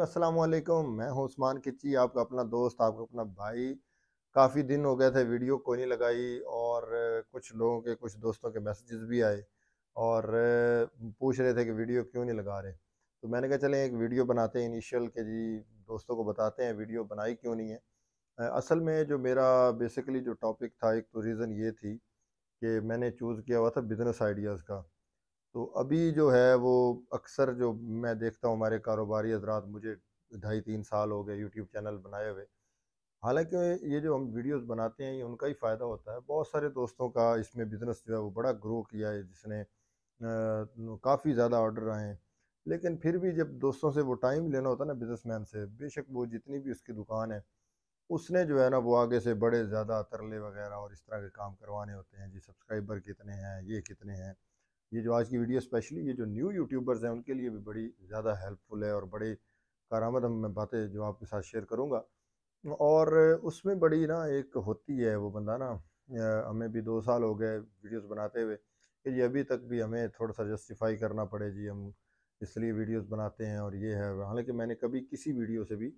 असलम मैं हूं उस्मान किची आपका अपना दोस्त आपका अपना भाई काफ़ी दिन हो गए थे वीडियो कोई नहीं लगाई और कुछ लोगों के कुछ दोस्तों के मैसेजेस भी आए और पूछ रहे थे कि वीडियो क्यों नहीं लगा रहे तो मैंने कहा चलें एक वीडियो बनाते हैं इनिशियल के जी दोस्तों को बताते हैं वीडियो बनाई क्यों नहीं है असल में जो मेरा बेसिकली जो टॉपिक था एक तो रीज़न ये थी कि मैंने चूज़ किया हुआ था बिज़नेस आइडियाज़ का तो अभी जो है वो अक्सर जो मैं देखता हूँ हमारे कारोबारी हजरात मुझे ढाई तीन साल हो गए यूट्यूब चैनल बनाए हुए हालांकि ये जो हम वीडियोस बनाते हैं ये उनका ही फ़ायदा होता है बहुत सारे दोस्तों का इसमें बिज़नेस जो है वो बड़ा ग्रो किया है जिसने काफ़ी ज़्यादा ऑर्डर आए हैं लेकिन फिर भी जब दोस्तों से वो टाइम लेना होता है ना बिजनेसमैन से बेशक वो जितनी भी उसकी दुकान है उसने जो है ना वो आगे से बड़े ज़्यादा तरले वगैरह और इस तरह के काम करवाने होते हैं जी सब्सक्राइबर कितने हैं ये कितने हैं ये जो आज की वीडियो स्पेशली ये जो न्यू यूट्यूबर्स हैं उनके लिए भी बड़ी ज़्यादा हेल्पफुल है और बड़े कारामद मैं बातें जो आपके साथ शेयर करूँगा और उसमें बड़ी ना एक होती है वो बंदा ना हमें भी दो साल हो गए वीडियोस बनाते हुए कि ये अभी तक भी हमें थोड़ा सा जस्टिफाई करना पड़े जी हम इसलिए वीडियोस बनाते हैं और ये है हालांकि मैंने कभी किसी वीडियो से भी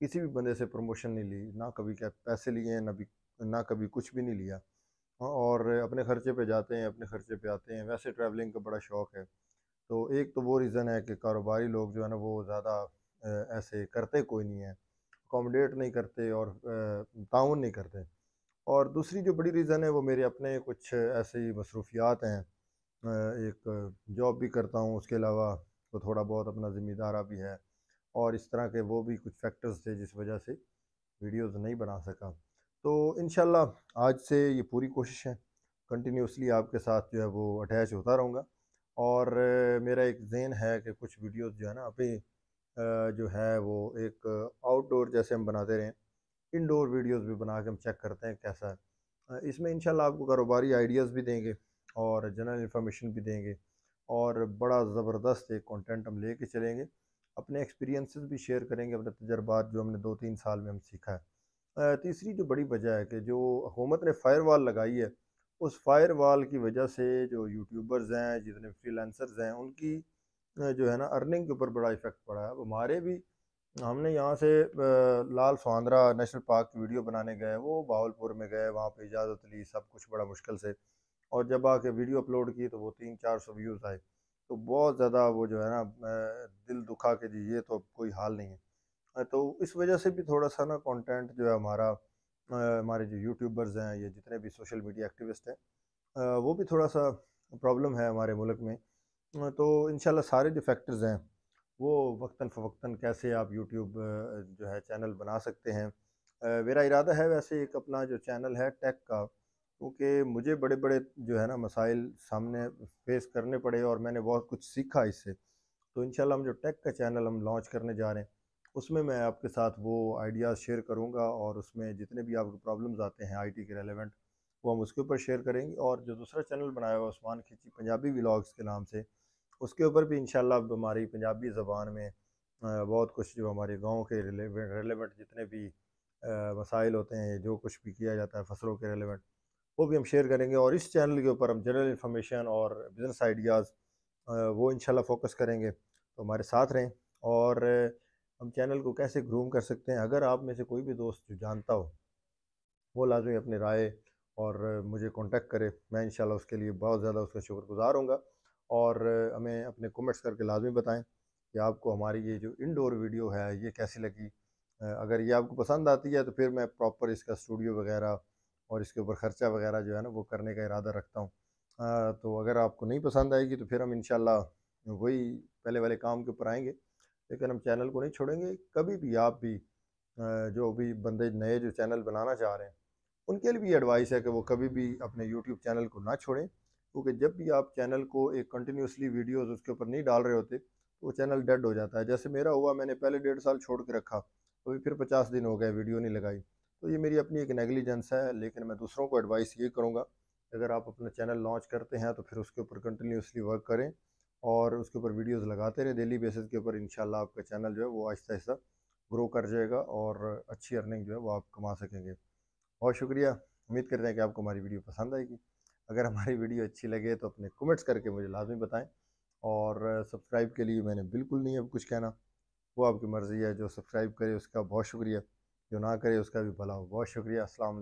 किसी भी बंदे से प्रमोशन नहीं ली ना कभी क्या पैसे लिए ना भी ना कभी कुछ भी नहीं लिया हाँ, और अपने ख़र्चे पे जाते हैं अपने ख़र्चे पे आते हैं वैसे ट्रैवलिंग का बड़ा शौक़ है तो एक तो वो रीज़न है कि कारोबारी लोग जो है ना वो ज़्यादा ऐसे करते कोई नहीं है अकोमोडेट नहीं करते और ताउन नहीं करते और दूसरी जो बड़ी रीज़न है वो मेरे अपने कुछ ऐसे ही मसरूफियात हैं एक जॉब भी करता हूँ उसके अलावा तो थोड़ा बहुत अपना ज़िम्मेदारा भी है और इस तरह के वो भी कुछ फैक्टर्स थे जिस वजह से वीडियोस नहीं बना सका तो इन आज से ये पूरी कोशिश है कंटिन्यूसली आपके साथ जो है वो अटैच होता रहूँगा और मेरा एक जहन है कि कुछ वीडियोस जो है ना अभी जो है वो एक आउटडोर जैसे हम बनाते रहें इनडोर वीडियोस भी बना के हम चेक करते हैं कैसा है इसमें इनशाला आपको कारोबारी आइडियाज़ भी देंगे और जनरल इन्फॉर्मेशन भी देंगे और बड़ा ज़बरदस्त एक कंटेंट हम कर चलेंगे अपने एक्सपीरियंसेस भी शेयर करेंगे अपने तजर्बात जो हमने दो तीन साल में हम सीखा है तीसरी जो बड़ी वजह है कि जो हुकूमत ने फायर वाल लगाई है उस फायर वाल की वजह से जो यूट्यूबर्स हैं जितने फ्रीलांसर्स हैं उनकी जो है ना अर्निंग के ऊपर बड़ा इफ़ेक्ट पड़ा है अब हमारे भी हमने यहाँ से लाल स्वांद्रा नेशनल पार्क की वीडियो बनाने गए वो बावलपुर में गए वहाँ पर इजाज़त ली सब कुछ बड़ा मुश्किल से और जब आके वीडियो अपलोड की तो वो तीन चार सौ व्यूज़ आए तो बहुत ज़्यादा वो जो है ना दिल दुखा के जी ये तो अब कोई हाल नहीं है तो इस वजह से भी थोड़ा सा ना कंटेंट जो है हमारा हमारे जो यूट्यूबर्स हैं या जितने भी सोशल मीडिया एक्टिविस्ट हैं वो भी थोड़ा सा प्रॉब्लम है हमारे मुल्क में तो इन सारे जो फैक्टर्स हैं वो वक्ता फ़वक्ता कैसे आप यूट्यूब जो है चैनल बना सकते हैं मेरा इरादा है वैसे एक अपना जो चैनल है टेक का क्योंकि मुझे बड़े बड़े जो है ना मसाइल सामने फेस करने पड़े और मैंने बहुत कुछ सीखा इससे तो इन हम जो टेक का चैनल हम लॉन्च करने जा रहे हैं उसमें मैं आपके साथ वो आइडियाज़ शेयर करूँगा और उसमें जितने भी आपके प्रॉब्लम्स आते हैं आई के रेलिवेंट वो हम उसके ऊपर शेयर करेंगे और जो दूसरा चैनल बनाया हुआ उस्मान खिची पंजाबी व्लाग्स के नाम से उसके ऊपर भी इन हमारी पंजाबी ज़बान में बहुत कुछ जो हमारे गाँव के रिलेवेंट रिलेवेंट जितने भी मसाइल होते हैं जो कुछ भी किया जाता है फसलों के रिलेवेंट वो भी हम शेयर करेंगे और इस चैनल के ऊपर हम जनरल इन्फॉर्मेशन और बिज़नेस आइडियाज़ वो इनशाला फोकस करेंगे तो हमारे साथ रहें और हम चैनल को कैसे ग्रूम कर सकते हैं अगर आप में से कोई भी दोस्त जो जानता हो वो लाजमी अपने राय और मुझे कांटेक्ट करे मैं इंशाल्लाह उसके लिए बहुत ज़्यादा उसका शुक्रगुजार होऊंगा और हमें अपने कमेंट्स करके लाजमी बताएं कि आपको हमारी ये जो इनडोर वीडियो है ये कैसी लगी अगर ये आपको पसंद आती है तो फिर मैं प्रॉपर इसका स्टूडियो वगैरह और इसके ऊपर ख़र्चा वगैरह जो है ना वो करने का इरादा रखता हूँ तो अगर आपको नहीं पसंद आएगी तो फिर हम इन वही पहले वाले काम के ऊपर आएँगे लेकिन हम चैनल को नहीं छोड़ेंगे कभी भी आप भी जो भी बंदे नए जो चैनल बनाना चाह रहे हैं उनके लिए भी एडवाइस है कि वो कभी भी अपने यूट्यूब चैनल को ना छोड़ें क्योंकि जब भी आप चैनल को एक कंटिन्यूसली वीडियोस उसके ऊपर नहीं डाल रहे होते तो वो चैनल डेड हो जाता है जैसे मेरा हुआ मैंने पहले डेढ़ साल छोड़ के रखा अभी फिर पचास दिन हो गए वीडियो नहीं लगाई तो ये मेरी अपनी एक नेगलीजेंस है लेकिन मैं दूसरों को एडवाइस ये करूँगा अगर आप अपना चैनल लॉन्च करते हैं तो फिर उसके ऊपर कंटिन्यूसली वर्क करें और उसके ऊपर वीडियोस लगाते रहें डेली बेसिस के ऊपर इन आपका चैनल जो है वो आहिस्ता आहिस्ता ग्रो कर जाएगा और अच्छी अर्निंग जो है वो आप कमा सकेंगे बहुत शुक्रिया उम्मीद करते हैं कि आपको हमारी वीडियो पसंद आएगी अगर हमारी वीडियो अच्छी लगे तो अपने कमेंट्स करके मुझे लाजमी बताएँ और सब्सक्राइब के लिए मैंने बिल्कुल नहीं अब कुछ कहना वो आपकी मर्ज़ी है जो सब्सक्राइब करे उसका बहुत शुक्रिया जो ना करे उसका भी भला हो बहुत शुक्रिया असल